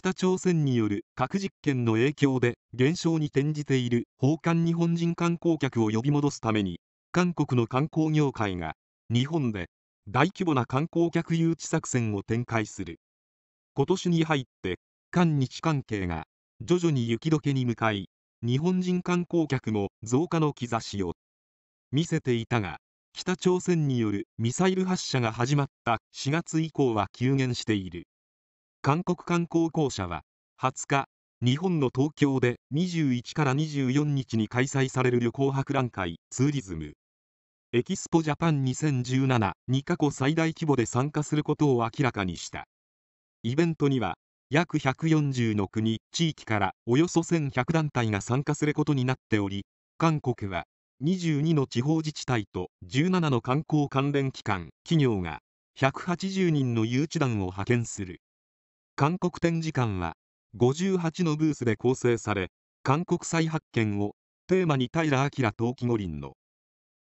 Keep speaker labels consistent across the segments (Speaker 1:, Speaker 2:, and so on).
Speaker 1: 北朝鮮による核実験の影響で減少に転じている訪韓日本人観光客を呼び戻すために韓国の観光業界が日本で大規模な観光客誘致作戦を展開する今年に入って韓日関係が徐々に雪解けに向かい日本人観光客も増加の兆しを見せていたが北朝鮮によるミサイル発射が始まった4月以降は急減している韓国観光公社は20日日本の東京で21から24日に開催される旅行博覧会ツーリズムエキスポジャパン2017に過去最大規模で参加することを明らかにしたイベントには約140の国地域からおよそ1100団体が参加することになっており韓国は22の地方自治体と17の観光関連機関企業が180人の誘致団を派遣する韓国展示館は58のブースで構成され韓国再発見をテーマに平明冬季五輪の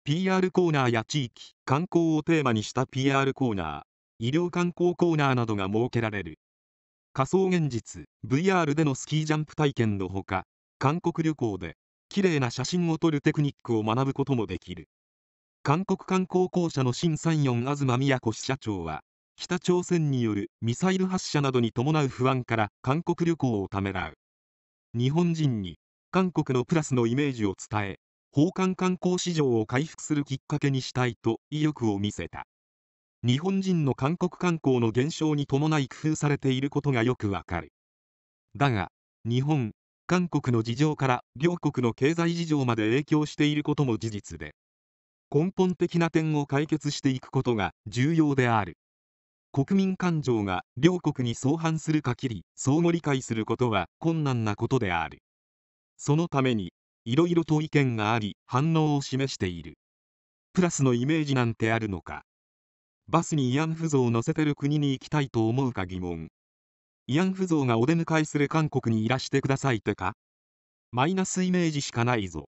Speaker 1: PR コーナーや地域観光をテーマにした PR コーナー医療観光コーナーなどが設けられる仮想現実 VR でのスキージャンプ体験のほか韓国旅行で綺麗な写真を撮るテクニックを学ぶこともできる韓国観光公社の新三四東宮子支社長は北朝鮮によるミサイル発射などに伴う不安から韓国旅行をためらう日本人に韓国のプラスのイメージを伝え訪韓観光市場を回復するきっかけにしたいと意欲を見せた日本人の韓国観光の減少に伴い工夫されていることがよくわかるだが日本韓国の事情から両国の経済事情まで影響していることも事実で根本的な点を解決していくことが重要である国民感情が両国に相反する限り相互理解することは困難なことであるそのためにいろいろと意見があり反応を示しているプラスのイメージなんてあるのかバスに慰安婦像を乗せてる国に行きたいと思うか疑問慰安婦像がお出迎えする韓国にいらしてくださいてかマイナスイメージしかないぞ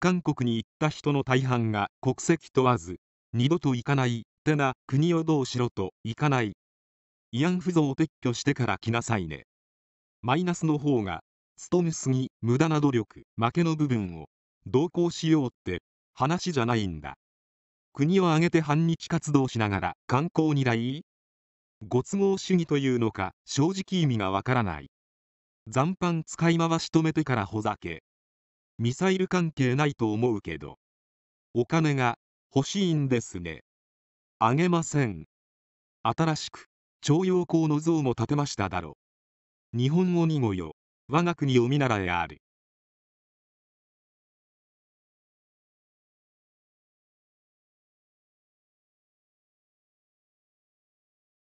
Speaker 1: 韓国に行った人の大半が国籍問わず二度と行かないてな国をどうしろと行かない。慰安婦像を撤去してから来なさいね。マイナスの方が、勤めすぎ、無駄な努力、負けの部分を、同行しようって話じゃないんだ。国を挙げて反日活動しながら観光に来ご都合主義というのか正直意味がわからない。残飯使い回し止めてからほざけ。ミサイル関係ないと思うけど。お金が欲しいんですね。あげません。新しく、徴用工の像も建てましただろ。日本語に語よ。我が国を見習えある。